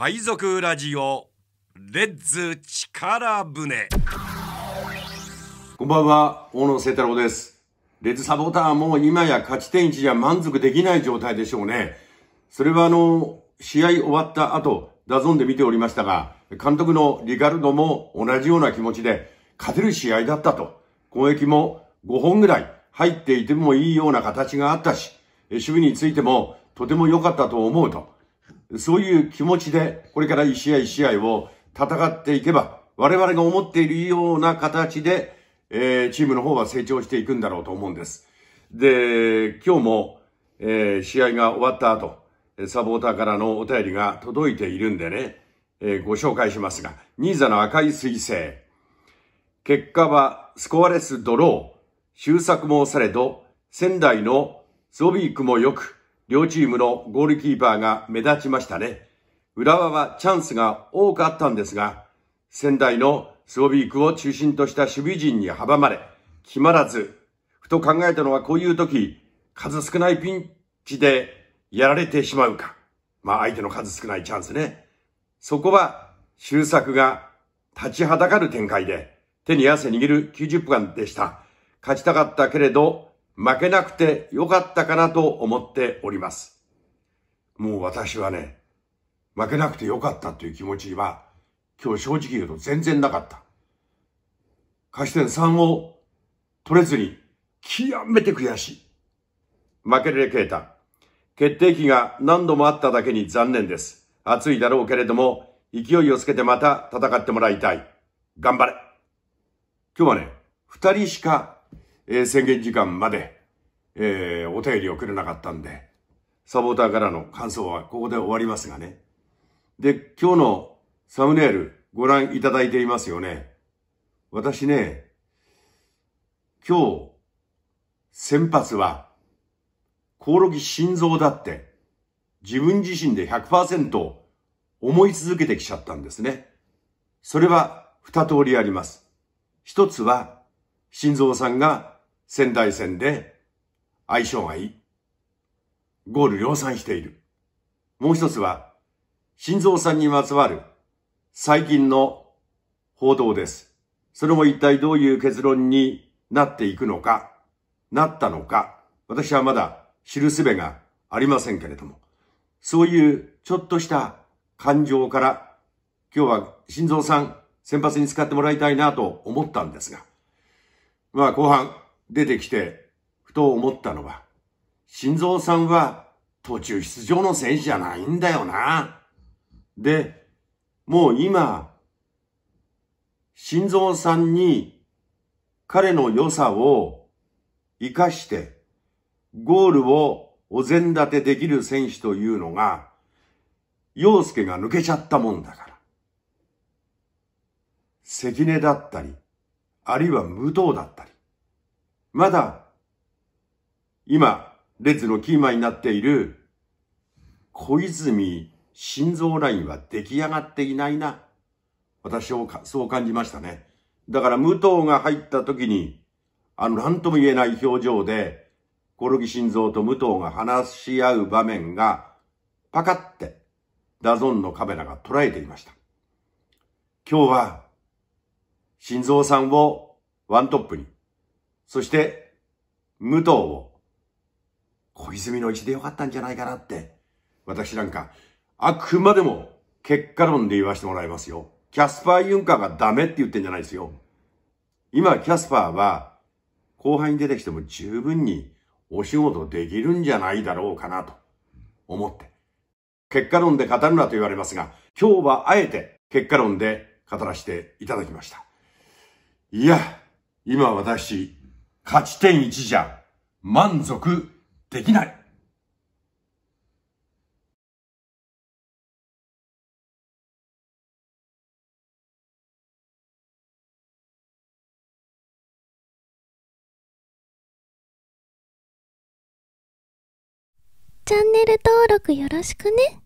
海賊ラジオレッズ力船こんばんは大野聖太郎ですレッズサポーターも今や勝ち点1じゃ満足できない状態でしょうねそれはあの試合終わった後ダゾンで見ておりましたが監督のリガルドも同じような気持ちで勝てる試合だったと攻撃も5本ぐらい入っていてもいいような形があったし守備についてもとても良かったと思うとそういう気持ちで、これから一試合一試合を戦っていけば、我々が思っているような形で、えー、チームの方は成長していくんだろうと思うんです。で、今日も、えー、試合が終わった後、サポーターからのお便りが届いているんでね、えー、ご紹介しますが、ニーザの赤い彗星。結果はスコアレスドロー。修作もされど、仙台のゾビークもよく、両チームのゴールキーパーが目立ちましたね。浦和はチャンスが多くあったんですが、仙台のスゴビークを中心とした守備陣に阻まれ、決まらず、ふと考えたのはこういう時、数少ないピンチでやられてしまうか。まあ相手の数少ないチャンスね。そこは周作が立ちはだかる展開で手に汗握る90分間でした。勝ちたかったけれど負けなくてよかったかなと思っております。もう私はね、負けなくてよかったという気持ちは、今日正直言うと全然なかった。勝ち点3を取れずに、極めて悔しい。負けれけいた。決定機が何度もあっただけに残念です。熱いだろうけれども、勢いをつけてまた戦ってもらいたい。頑張れ。今日はね、二人しかえー、宣言時間まで、えー、お便りをくれなかったんで、サポーターからの感想はここで終わりますがね。で、今日のサムネイルご覧いただいていますよね。私ね、今日、先発は、コオロギ心臓だって、自分自身で100%思い続けてきちゃったんですね。それは二通りあります。一つは、心臓さんが仙台戦で相性がいい。ゴール量産している。もう一つは、心臓さんにまつわる最近の報道です。それも一体どういう結論になっていくのか、なったのか、私はまだ知る術がありませんけれども、そういうちょっとした感情から、今日は心臓さん先発に使ってもらいたいなと思ったんですが、まあ後半、出てきて、ふと思ったのは、心臓さんは途中出場の選手じゃないんだよな。で、もう今、心臓さんに彼の良さを活かして、ゴールをお膳立てできる選手というのが、陽介が抜けちゃったもんだから。関根だったり、あるいは武藤だったり、まだ、今、レッズのキーマンになっている、小泉心臓ラインは出来上がっていないな。私をそう感じましたね。だから武藤が入った時に、あの、なんとも言えない表情で、コロギ心臓と武藤が話し合う場面が、パカって、ダゾンのカメラが捉えていました。今日は、心臓さんをワントップに、そして、武藤を、小泉の位置でよかったんじゃないかなって、私なんか、あくまでも結果論で言わせてもらいますよ。キャスパー・ユンカーがダメって言ってんじゃないですよ。今、キャスパーは、後輩に出てきても十分にお仕事できるんじゃないだろうかなと思って。結果論で語るなと言われますが、今日はあえて結果論で語らせていただきました。いや、今私、勝ち点1じゃ満足できない。チャンネル登録よろしくね。